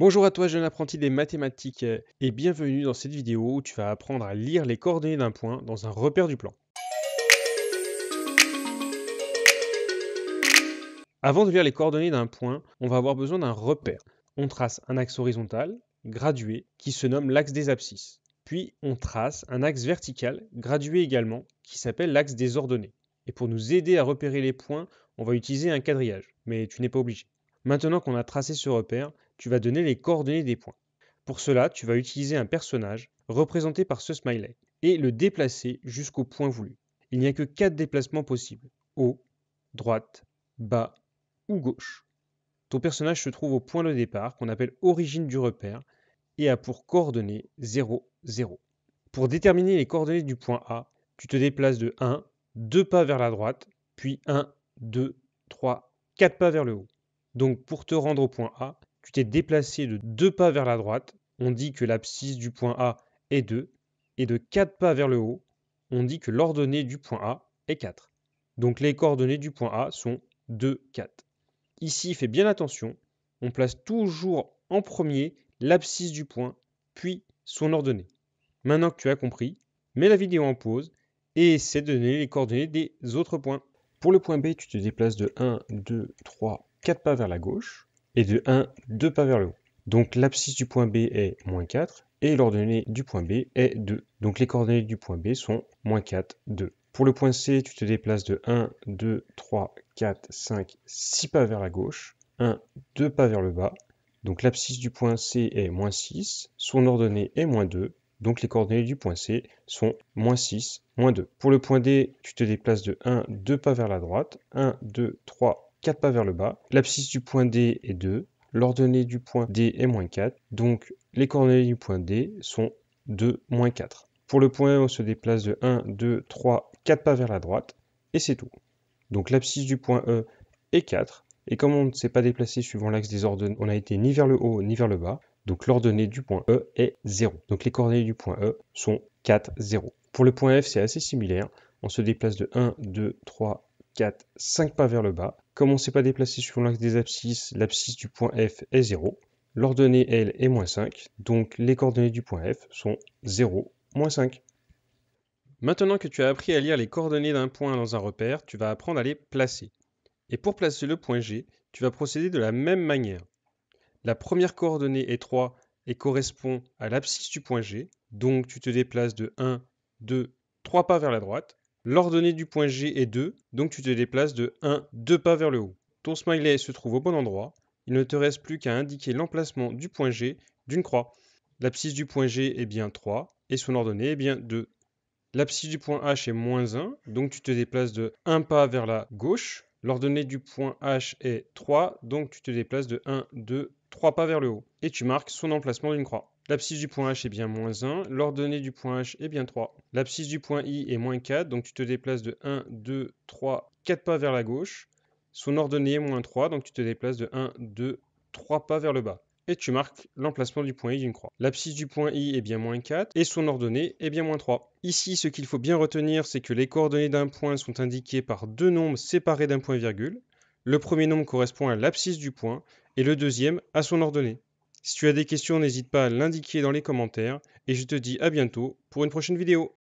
Bonjour à toi jeune apprenti des mathématiques euh, et bienvenue dans cette vidéo où tu vas apprendre à lire les coordonnées d'un point dans un repère du plan. Avant de lire les coordonnées d'un point, on va avoir besoin d'un repère. On trace un axe horizontal, gradué, qui se nomme l'axe des abscisses. Puis on trace un axe vertical, gradué également, qui s'appelle l'axe des ordonnées. Et pour nous aider à repérer les points, on va utiliser un quadrillage, mais tu n'es pas obligé. Maintenant qu'on a tracé ce repère, tu vas donner les coordonnées des points. Pour cela, tu vas utiliser un personnage représenté par ce smiley et le déplacer jusqu'au point voulu. Il n'y a que 4 déplacements possibles, haut, droite, bas ou gauche. Ton personnage se trouve au point de départ qu'on appelle origine du repère et a pour coordonnées 0, 0. Pour déterminer les coordonnées du point A, tu te déplaces de 1, 2 pas vers la droite, puis 1, 2, 3, 4 pas vers le haut. Donc pour te rendre au point A, tu t'es déplacé de 2 pas vers la droite, on dit que l'abscisse du point A est 2, et de 4 pas vers le haut, on dit que l'ordonnée du point A est 4. Donc les coordonnées du point A sont 2, 4. Ici, fais bien attention, on place toujours en premier l'abscisse du point, puis son ordonnée. Maintenant que tu as compris, mets la vidéo en pause et essaie de donner les coordonnées des autres points. Pour le point B, tu te déplaces de 1, 2, 3, 4 pas vers la gauche et de 1, 2 pas vers le haut. Donc l'abscisse du point B est moins 4 et l'ordonnée du point B est 2. Donc les coordonnées du point B sont moins 4, 2. Pour le point C, tu te déplaces de 1, 2, 3, 4, 5, 6 pas vers la gauche, 1, 2 pas vers le bas. Donc l'abscisse du point C est moins 6, son ordonnée est moins 2, donc les coordonnées du point C sont moins 6, moins 2. Pour le point D, tu te déplaces de 1, 2 pas vers la droite, 1, 2, 3, 4 pas vers le bas. L'abscisse du point D est 2. L'ordonnée du point D est moins 4. Donc les coordonnées du point D sont 2, moins 4. Pour le point E, on se déplace de 1, 2, 3, 4 pas vers la droite. Et c'est tout. Donc l'abscisse du point E est 4. Et comme on ne s'est pas déplacé suivant l'axe des ordonnées, on n'a été ni vers le haut ni vers le bas. Donc l'ordonnée du point E est 0. Donc les coordonnées du point E sont 4, 0. Pour le point F, c'est assez similaire. On se déplace de 1, 2, 3, 4, 5 pas vers le bas. Comme on ne s'est pas déplacé sur l'axe des abscisses, l'abscisse du point F est 0. L'ordonnée, L est moins 5, donc les coordonnées du point F sont 0, moins 5. Maintenant que tu as appris à lire les coordonnées d'un point dans un repère, tu vas apprendre à les placer. Et pour placer le point G, tu vas procéder de la même manière. La première coordonnée est 3 et correspond à l'abscisse du point G, donc tu te déplaces de 1, 2, 3 pas vers la droite, L'ordonnée du point G est 2, donc tu te déplaces de 1, 2 pas vers le haut. Ton smiley se trouve au bon endroit, il ne te reste plus qu'à indiquer l'emplacement du point G d'une croix. L'abscisse du point G est bien 3 et son ordonnée est bien 2. L'abscisse du point H est moins 1, donc tu te déplaces de 1 pas vers la gauche. L'ordonnée du point H est 3, donc tu te déplaces de 1, 2, 3 pas vers le haut. Et tu marques son emplacement d'une croix. L'abscisse du point H est bien moins 1. L'ordonnée du point H est bien 3. L'abscisse du point I est moins 4. Donc tu te déplaces de 1, 2, 3, 4 pas vers la gauche. Son ordonnée est moins 3. Donc tu te déplaces de 1, 2, 3 pas vers le bas. Et tu marques l'emplacement du point I d'une croix. L'abscisse du point I est bien moins 4 et son ordonnée est bien moins 3. Ici, ce qu'il faut bien retenir, c'est que les coordonnées d'un point sont indiquées par deux nombres séparés d'un point virgule. Le premier nombre correspond à l'abscisse du point et le deuxième à son ordonnée. Si tu as des questions, n'hésite pas à l'indiquer dans les commentaires et je te dis à bientôt pour une prochaine vidéo.